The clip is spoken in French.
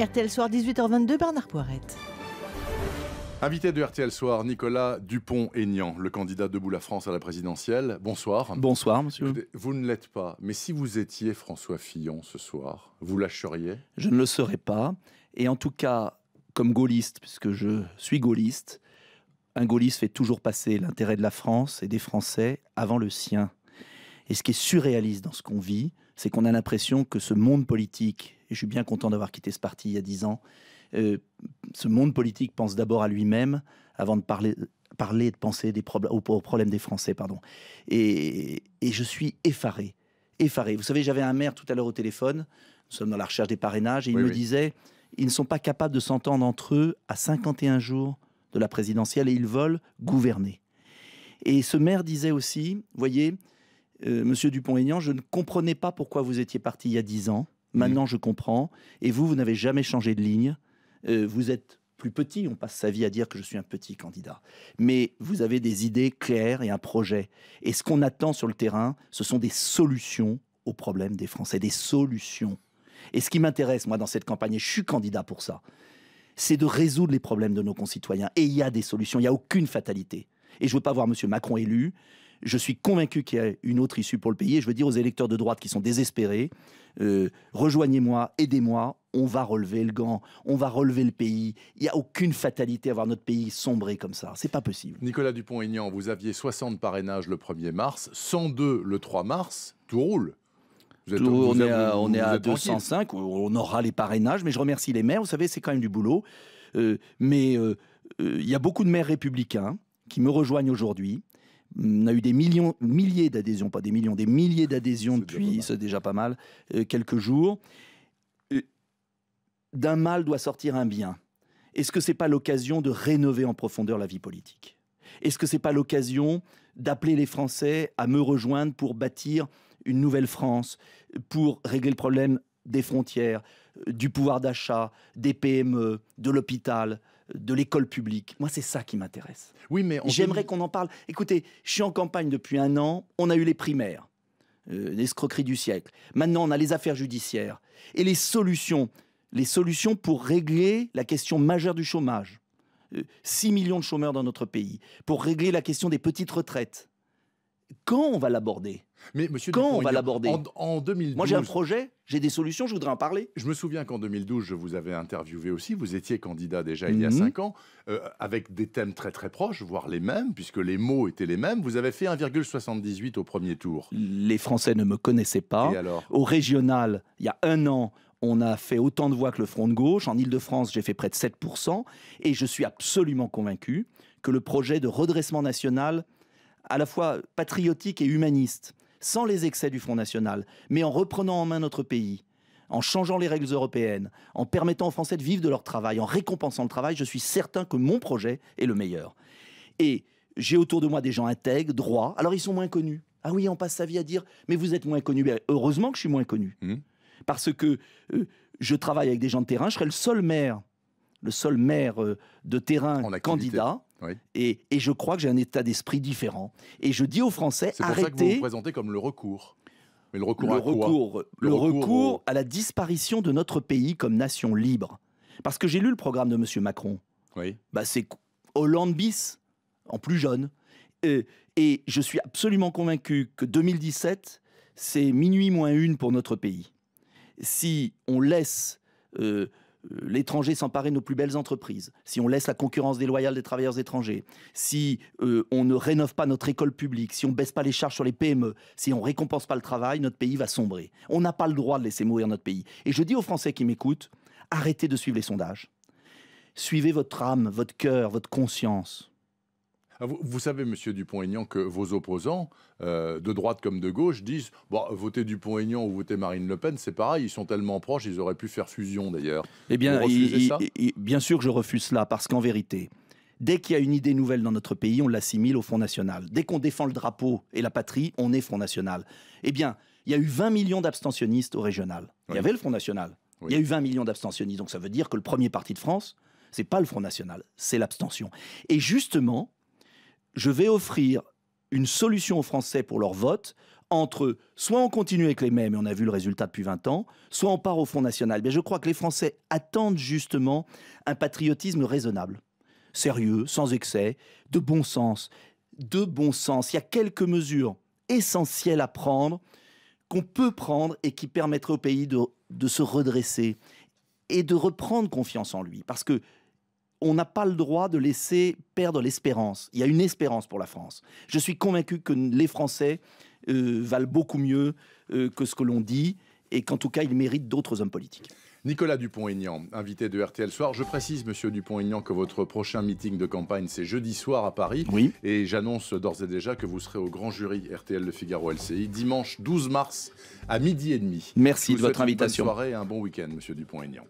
RTL Soir, 18h22, Bernard Poirette. Invité de RTL Soir, Nicolas Dupont-Aignan, le candidat Debout la France à la présidentielle. Bonsoir. Bonsoir, monsieur. Vous ne l'êtes pas, mais si vous étiez François Fillon ce soir, vous lâcheriez Je ne le serais pas. Et en tout cas, comme gaulliste, puisque je suis gaulliste, un gaulliste fait toujours passer l'intérêt de la France et des Français avant le sien. Et ce qui est surréaliste dans ce qu'on vit, c'est qu'on a l'impression que ce monde politique et je suis bien content d'avoir quitté ce parti il y a dix ans, euh, ce monde politique pense d'abord à lui-même avant de parler, parler et de penser des aux, problèmes des Français. pardon. Et, je suis effaré. Effaré. Vous savez, j'avais un maire tout à l'heure au téléphone, nous sommes dans la recherche des parrainages, et il me disait, ils ne sont pas capables de s'entendre entre eux à 51 jours de la présidentielle, et ils veulent gouverner. Et ce maire disait aussi, voyez, euh, Monsieur Dupont-Aignan, je ne comprenais pas pourquoi vous étiez parti il y a dix ans. Mhm. Maintenant, je comprends. Et vous, vous n'avez jamais changé de ligne. Euh, vous êtes plus petit. On passe sa vie à dire que je suis un petit candidat. Mais vous avez des idées claires et un projet. Et ce qu'on attend sur le terrain, ce sont des solutions aux problèmes des Français, des solutions. Et ce qui m'intéresse, moi, dans cette campagne, et je suis candidat pour ça, c'est de résoudre les problèmes de nos concitoyens. Et il y a des solutions, il n'y a aucune fatalité. Et je ne veux pas voir M. Macron élu je suis convaincu qu'il y a une autre issue pour le pays. Et je veux dire aux électeurs de droite qui sont désespérés, euh, rejoignez-moi, aidez-moi, on va relever le gant, on va relever le pays. Il n'y a aucune fatalité à voir notre pays sombrer comme ça. C'est pas possible. Nicolas Dupont-Aignan, vous aviez 60 parrainages le 1er mars, 102 le 3 mars, tout roule. on, est à, on 205, on aura les parrainages, mais je remercie les maires, vous savez, c'est quand même du boulot. Euh, mais euh, il y a beaucoup de maires républicains qui me rejoignent aujourd'hui, on a eu des millions, milliers d'adhésions, pas des millions, des milliers d'adhésions depuis, c'est déjà pas mal, euh, quelques jours. Euh, d'un mal doit sortir un bien. Est-ce que n'est pas l'occasion de rénover en profondeur la vie politique Est-ce que n'est pas l'occasion d'appeler les Français à me rejoindre pour bâtir une nouvelle France, pour régler le problème des frontières, euh, du pouvoir d'achat, des PME, de l'hôpital, de l'école publique. Moi, c'est ça qui m'intéresse. Oui, mais j'aimerais qu'on en parle. Écoutez, je suis en campagne depuis un an. On a eu les primaires, euh, l'escroquerie du siècle. Maintenant, on a les affaires judiciaires et les solutions, les solutions pour régler la question majeure du chômage. 6 euh, millions de chômeurs dans notre pays, pour régler la question des petites retraites quand on va l'aborder mais monsieur quand on va l'aborder en, 2012. Moi j'ai un projet, j'ai des solutions, je voudrais en parler. Je me souviens qu'en 2012, je vous avais interviewé aussi, vous étiez candidat déjà il y a 5 mhm. ans, euh, avec des thèmes très très proches, voire les mêmes, puisque les mots étaient les mêmes. Vous avez fait 1,78 au premier tour. Les Français ne me connaissaient pas. alors au régional, il y a un an, on a fait autant de voix que le Front de gauche. En Ile-de-France, j'ai fait près de 7%. Et je suis absolument convaincu que le projet de redressement national à la fois patriotique et humaniste, sans les excès du Front National, mais en reprenant en main notre pays, en changeant les règles européennes, en permettant aux Français de vivre de leur travail, en récompensant le travail, je suis certain que mon projet est le meilleur. Et j'ai autour de moi des gens intègres, droits, alors ils sont moins connus. Ah oui, on passe sa vie à dire, mais vous êtes moins connu. Ben, heureusement que je suis moins connu. Mmh. Parce que euh, je travaille avec des gens de terrain, je serai le seul maire, le seul maire euh, de terrain candidat et, je crois que j'ai un état d'esprit différent. Et je dis aux Français, arrêtez... C'est ça que vous vous présentez comme le recours. Mais le recours à quoi Le, recours, à la disparition de notre pays comme nation libre. Parce que j'ai lu le programme de M. Macron. Oui. Bah, c'est Hollande bis, en plus jeune. Et, je suis absolument convaincu que 2017, c'est minuit moins une pour notre pays. Si on laisse... Euh, l'étranger s'emparer de nos plus belles entreprises, si on laisse la concurrence déloyale des travailleurs étrangers, si euh, on ne rénove pas notre école publique, si on baisse pas les charges sur les PME, si on ne récompense pas le travail, notre pays va sombrer. On n'a pas le droit de laisser mourir notre pays. Et je dis aux Français qui m'écoutent, arrêtez de suivre les sondages. Suivez votre âme, votre cœur, votre conscience. Ah, vous, savez, Monsieur Dupont-Aignan, que vos opposants, euh, de droite comme de gauche, disent bon, voter Dupont-Aignan ou voter Marine Le Pen, c'est pareil, ils sont tellement proches, ils auraient pu faire fusion d'ailleurs. Eh bien, bien sûr que je refuse cela, parce qu'en vérité, Dès qu'il y a une idée nouvelle dans notre pays, on l'assimile au Front National. Dès qu'on défend le drapeau et la patrie, on est Front National. Eh bien, il y a eu 20 millions d'abstentionnistes au régional. Il y avait le Front National. Il y a eu 20 millions d'abstentionnistes. Donc ça veut dire que le premier parti de France, c'est pas le Front National, c'est l'abstention. Et justement, je vais offrir une solution aux Français pour leur vote entre soit on continue avec les mêmes et on a vu le résultat depuis 20 ans, soit on part au Front National. Mais je crois que les Français attendent justement un patriotisme raisonnable, sérieux, sans excès, de bon sens. De bon sens. Il y a quelques mesures essentielles à prendre, qu'on peut prendre et qui permettraient au pays de se redresser et de reprendre confiance en lui. Parce que on n'a pas le droit de laisser perdre l'espérance. Il y a une espérance pour la France. Je suis convaincu que les Français euh, valent beaucoup mieux euh, que ce que l'on dit et qu'en tout cas, ils méritent d'autres hommes politiques. Nicolas Dupont-Aignan, invité de RTL Soir. Je précise, monsieur Dupont-Aignan, que votre prochain meeting de campagne, c'est jeudi soir à Paris. Oui. Et j'annonce d'ores et déjà que vous serez au grand jury RTL de Figaro LCI dimanche 12 mars à midi et demi. Merci de votre invitation. Bonne soirée et un bon week-end, monsieur Dupont-Aignan.